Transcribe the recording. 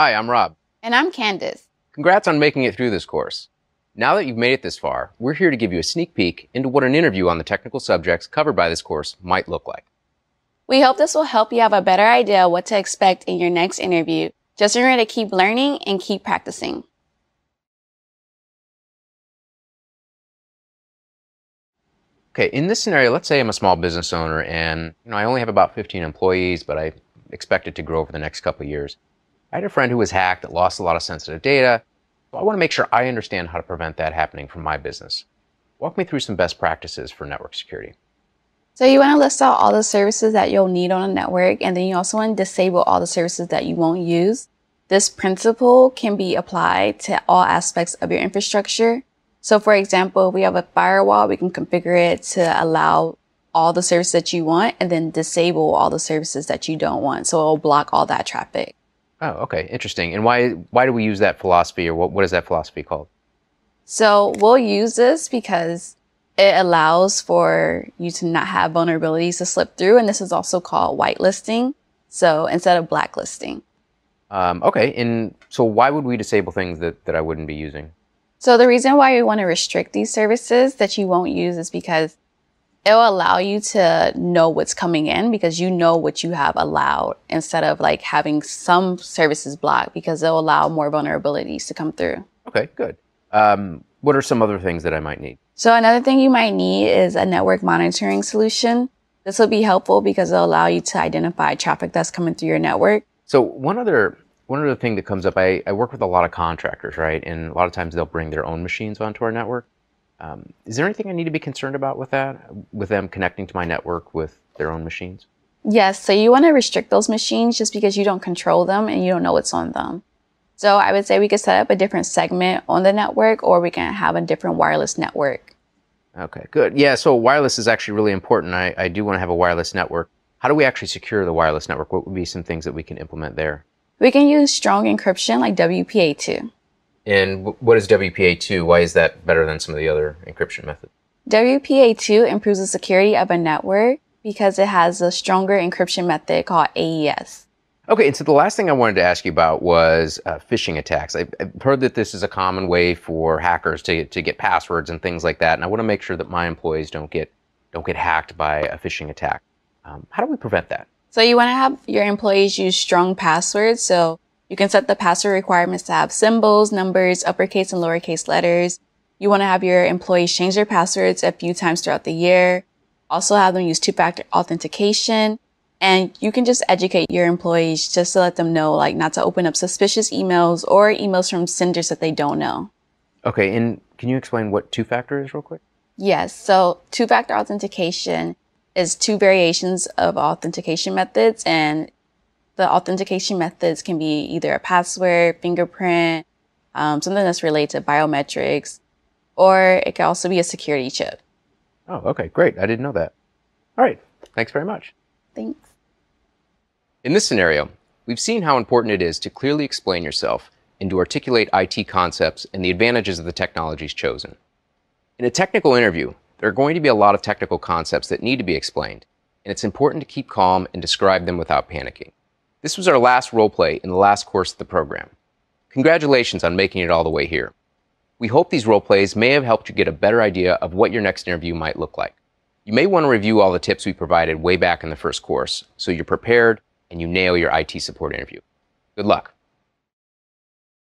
Hi, I'm Rob. And I'm Candice. Congrats on making it through this course. Now that you've made it this far, we're here to give you a sneak peek into what an interview on the technical subjects covered by this course might look like. We hope this will help you have a better idea what to expect in your next interview. Just remember to keep learning and keep practicing. Okay, in this scenario, let's say I'm a small business owner and you know I only have about 15 employees, but I expect it to grow over the next couple of years. I had a friend who was hacked that lost a lot of sensitive data, so I want to make sure I understand how to prevent that happening from my business. Walk me through some best practices for network security. So you want to list out all the services that you'll need on a network, and then you also want to disable all the services that you won't use. This principle can be applied to all aspects of your infrastructure. So for example, if we have a firewall, we can configure it to allow all the services that you want and then disable all the services that you don't want. So it'll block all that traffic. Oh, okay, interesting. And why why do we use that philosophy, or what what is that philosophy called? So we'll use this because it allows for you to not have vulnerabilities to slip through, and this is also called whitelisting. So instead of blacklisting. Um, okay, and so why would we disable things that, that I wouldn't be using? So the reason why we want to restrict these services that you won't use is because it'll allow you to know what's coming in because you know what you have allowed instead of like having some services blocked because they'll allow more vulnerabilities to come through. Okay, good. Um, what are some other things that I might need? So another thing you might need is a network monitoring solution. This will be helpful because it'll allow you to identify traffic that's coming through your network. So one other one other thing that comes up, I, I work with a lot of contractors, right? And a lot of times they'll bring their own machines onto our network. Um, is there anything I need to be concerned about with that, with them connecting to my network with their own machines? Yes, so you want to restrict those machines just because you don't control them and you don't know what's on them. So I would say we could set up a different segment on the network or we can have a different wireless network. Okay, good. Yeah, so wireless is actually really important. I, I do want to have a wireless network. How do we actually secure the wireless network? What would be some things that we can implement there? We can use strong encryption like WPA2. And what is WPA2? Why is that better than some of the other encryption methods? WPA2 improves the security of a network because it has a stronger encryption method called AES. Okay, and so the last thing I wanted to ask you about was uh, phishing attacks. I've, I've, heard that this is a common way for hackers to, to get passwords and things like that, and I want to make sure that my employees don't get don't get hacked by a phishing attack. Um, how do we prevent that? So you want to have your employees use strong passwords. So you can set the password requirements to have symbols, numbers, uppercase and lowercase letters. You want to have your employees change their passwords a few times throughout the year. Also have them use two-factor authentication. And you can just educate your employees just to let them know, like, not to open up suspicious emails or emails from senders that they don't know. Okay. And can you explain what two factor is, real quick? Yes. So, two factor authentication is two variations of authentication methods, and the authentication methods can be either a password, fingerprint, um, something that's related to biometrics, or it can also be a security chip. Oh, okay, great. I didn't know that. All right, thanks very much. Thanks. In this scenario, we've seen how important it is to clearly explain yourself and to articulate IT concepts and the advantages of the technologies chosen. In a technical interview, there are going to be a lot of technical concepts that need to be explained, and it's important to keep calm and describe them without panicking. This was our last role play in the last course of the program. Congratulations on making it all the way here. We hope these role plays may have helped you get a better idea of what your next interview might look like. You may want to review all the tips we provided way back in the first course so you're prepared and you nail your IT support interview. Good luck.